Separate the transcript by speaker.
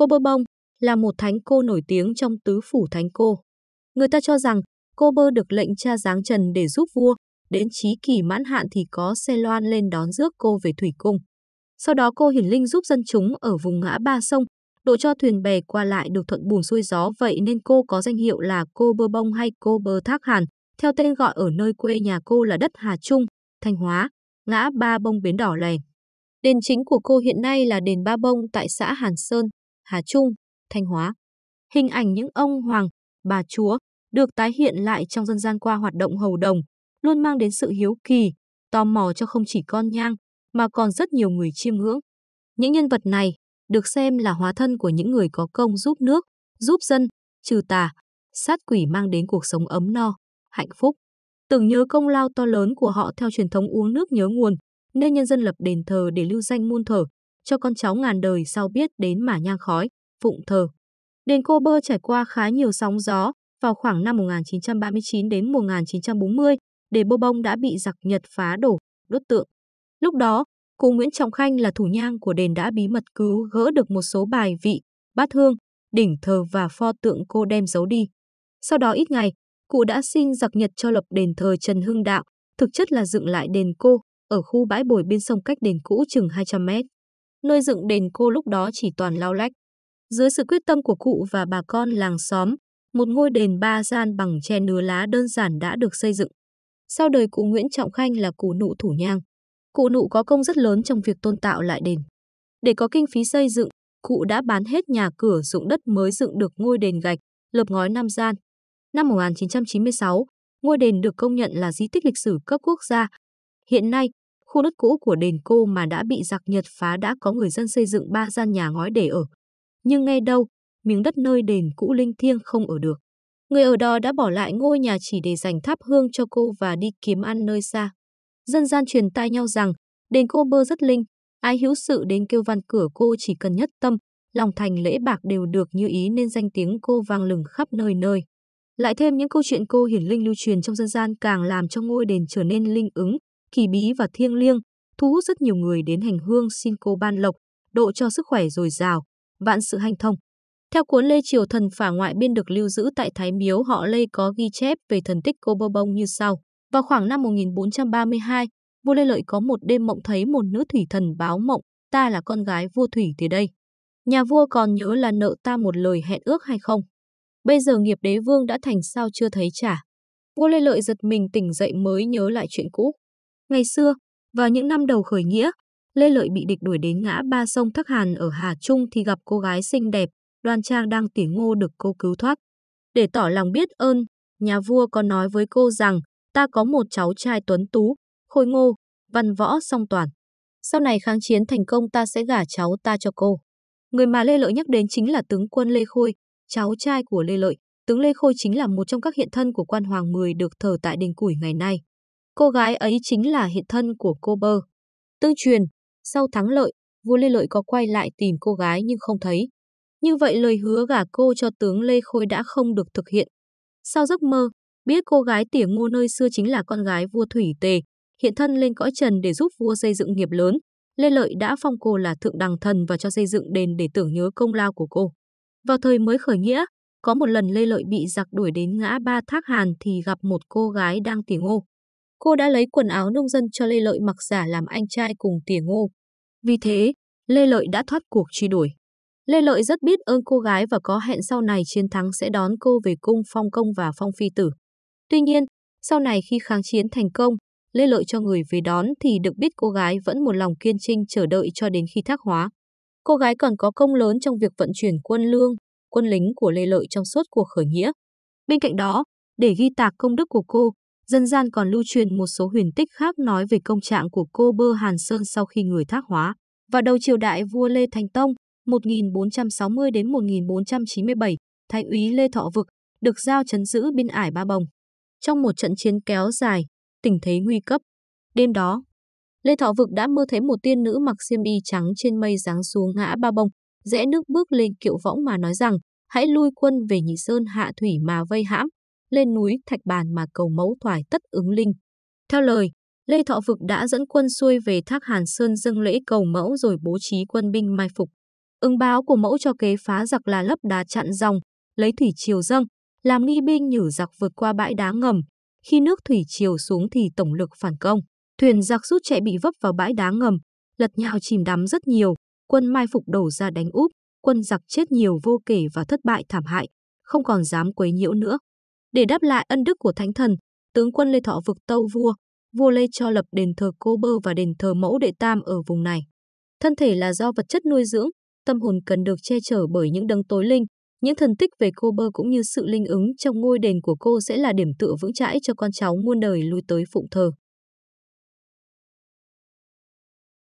Speaker 1: Cô Bơ Bông là một thánh cô nổi tiếng trong tứ phủ thánh cô. Người ta cho rằng cô Bơ được lệnh cha giáng trần để giúp vua, đến trí kỳ mãn hạn thì có xe loan lên đón rước cô về thủy cung. Sau đó cô hiển linh giúp dân chúng ở vùng ngã ba sông, độ cho thuyền bè qua lại được thuận buồm xuôi gió vậy nên cô có danh hiệu là cô Bơ Bông hay cô Bơ Thác Hàn, theo tên gọi ở nơi quê nhà cô là đất Hà Trung, Thanh Hóa, ngã ba bông bến đỏ lè. Đền chính của cô hiện nay là đền Ba Bông tại xã Hàn Sơn, Hà Trung, Thanh Hóa. Hình ảnh những ông hoàng, bà chúa được tái hiện lại trong dân gian qua hoạt động hầu đồng, luôn mang đến sự hiếu kỳ, tò mò cho không chỉ con nhang mà còn rất nhiều người chiêm ngưỡng. Những nhân vật này được xem là hóa thân của những người có công giúp nước, giúp dân, trừ tà, sát quỷ mang đến cuộc sống ấm no, hạnh phúc. Tưởng nhớ công lao to lớn của họ theo truyền thống uống nước nhớ nguồn, nên nhân dân lập đền thờ để lưu danh muôn thở cho con cháu ngàn đời sau biết đến mả nhang khói, phụng thờ. Đền Cô Bơ trải qua khá nhiều sóng gió, vào khoảng năm 1939 đến 1940, đền Bô Bông đã bị giặc Nhật phá đổ, đốt tượng. Lúc đó, cụ Nguyễn Trọng Khanh là thủ nhang của đền đã bí mật cứu gỡ được một số bài vị, bát hương, đỉnh thờ và pho tượng cô đem giấu đi. Sau đó ít ngày, cụ đã xin giặc Nhật cho lập đền thờ Trần Hưng Đạo, thực chất là dựng lại đền cô ở khu bãi bồi bên sông cách đền cũ chừng 200 mét nuôi dựng đền cô lúc đó chỉ toàn lao lách. Dưới sự quyết tâm của cụ và bà con làng xóm, một ngôi đền ba gian bằng tre nứa lá đơn giản đã được xây dựng. Sau đời cụ Nguyễn Trọng Khanh là cụ nụ thủ nhang. Cụ nụ có công rất lớn trong việc tôn tạo lại đền. Để có kinh phí xây dựng, cụ đã bán hết nhà cửa dụng đất mới dựng được ngôi đền gạch, lợp ngói năm gian. Năm 1996, ngôi đền được công nhận là di tích lịch sử cấp quốc gia. Hiện nay, Khu đất cũ của đền cô mà đã bị giặc Nhật phá đã có người dân xây dựng ba gian nhà ngói để ở. Nhưng ngay đâu, miếng đất nơi đền cũ linh thiêng không ở được. Người ở đó đã bỏ lại ngôi nhà chỉ để dành thắp hương cho cô và đi kiếm ăn nơi xa. Dân gian truyền tai nhau rằng, đền cô bơ rất linh, ai hữu sự đến kêu văn cửa cô chỉ cần nhất tâm, lòng thành lễ bạc đều được như ý nên danh tiếng cô vang lừng khắp nơi nơi. Lại thêm những câu chuyện cô hiển linh lưu truyền trong dân gian càng làm cho ngôi đền trở nên linh ứng, kỳ bí và thiêng liêng, thu hút rất nhiều người đến hành hương xin cô ban lộc, độ cho sức khỏe dồi dào, vạn sự hanh thông. Theo cuốn Lê Triều Thần Phả Ngoại biên được lưu giữ tại Thái Miếu họ Lê có ghi chép về thần tích cô Bơ Bông như sau. Vào khoảng năm 1432, vua Lê Lợi có một đêm mộng thấy một nữ thủy thần báo mộng, ta là con gái vua thủy thì đây. Nhà vua còn nhớ là nợ ta một lời hẹn ước hay không? Bây giờ nghiệp đế vương đã thành sao chưa thấy trả. Vua Lê Lợi giật mình tỉnh dậy mới nhớ lại chuyện cũ. Ngày xưa, vào những năm đầu khởi nghĩa, Lê Lợi bị địch đuổi đến ngã ba sông Thác Hàn ở Hà Trung thì gặp cô gái xinh đẹp, đoan trang đang tỉ ngô được cô cứu thoát. Để tỏ lòng biết ơn, nhà vua có nói với cô rằng ta có một cháu trai tuấn tú, khôi ngô, văn võ song toàn. Sau này kháng chiến thành công ta sẽ gả cháu ta cho cô. Người mà Lê Lợi nhắc đến chính là tướng quân Lê Khôi, cháu trai của Lê Lợi. Tướng Lê Khôi chính là một trong các hiện thân của quan Hoàng Mười được thờ tại đền củi ngày nay. Cô gái ấy chính là hiện thân của cô Bơ. Tương truyền, sau thắng lợi, vua Lê Lợi có quay lại tìm cô gái nhưng không thấy. Như vậy lời hứa gả cô cho tướng Lê Khôi đã không được thực hiện. Sau giấc mơ, biết cô gái tỉa ngô nơi xưa chính là con gái vua Thủy Tề, hiện thân lên cõi trần để giúp vua xây dựng nghiệp lớn, Lê Lợi đã phong cô là thượng đằng thần và cho xây dựng đền để tưởng nhớ công lao của cô. Vào thời mới khởi nghĩa, có một lần Lê Lợi bị giặc đuổi đến ngã ba Thác Hàn thì gặp một cô gái đang tỉa ngô cô đã lấy quần áo nông dân cho Lê Lợi mặc giả làm anh trai cùng tỉa ngô. Vì thế, Lê Lợi đã thoát cuộc truy đuổi. Lê Lợi rất biết ơn cô gái và có hẹn sau này chiến thắng sẽ đón cô về cung phong công và phong phi tử. Tuy nhiên, sau này khi kháng chiến thành công, Lê Lợi cho người về đón thì được biết cô gái vẫn một lòng kiên trinh chờ đợi cho đến khi thác hóa. Cô gái còn có công lớn trong việc vận chuyển quân lương, quân lính của Lê Lợi trong suốt cuộc khởi nghĩa. Bên cạnh đó, để ghi tạc công đức của cô, Dân gian còn lưu truyền một số huyền tích khác nói về công trạng của cô Bơ Hàn Sơn sau khi người thác hóa. Vào đầu triều đại vua Lê Thành Tông 1460 đến 1497, Thái úy Lê Thọ Vực được giao chấn giữ biên ải Ba Bồng. Trong một trận chiến kéo dài, tình thế nguy cấp. Đêm đó, Lê Thọ Vực đã mơ thấy một tiên nữ mặc xiêm y trắng trên mây giáng xuống ngã Ba Bồng, rẽ nước bước lên kiệu võng mà nói rằng hãy lui quân về Nhị Sơn Hạ Thủy mà vây hãm, lên núi Thạch Bàn mà cầu mẫu thoải tất ứng linh. Theo lời, Lê Thọ Vực đã dẫn quân xuôi về Thác Hàn Sơn dâng lễ cầu mẫu rồi bố trí quân binh mai phục. Ứng báo của mẫu cho kế phá giặc là lấp đá chặn dòng, lấy thủy triều dâng, làm nghi binh nhử giặc vượt qua bãi đá ngầm. Khi nước thủy triều xuống thì tổng lực phản công, thuyền giặc rút chạy bị vấp vào bãi đá ngầm, lật nhào chìm đắm rất nhiều, quân mai phục đổ ra đánh úp, quân giặc chết nhiều vô kể và thất bại thảm hại, không còn dám quấy nhiễu nữa. Để đáp lại ân đức của thánh thần, tướng quân Lê Thọ vực tâu vua, vua Lê cho lập đền thờ Cô Bơ và đền thờ Mẫu Đệ Tam ở vùng này. Thân thể là do vật chất nuôi dưỡng, tâm hồn cần được che chở bởi những đấng tối linh, những thần tích về Cô Bơ cũng như sự linh ứng trong ngôi đền của cô sẽ là điểm tựa vững chãi cho con cháu muôn đời lui tới phụng thờ.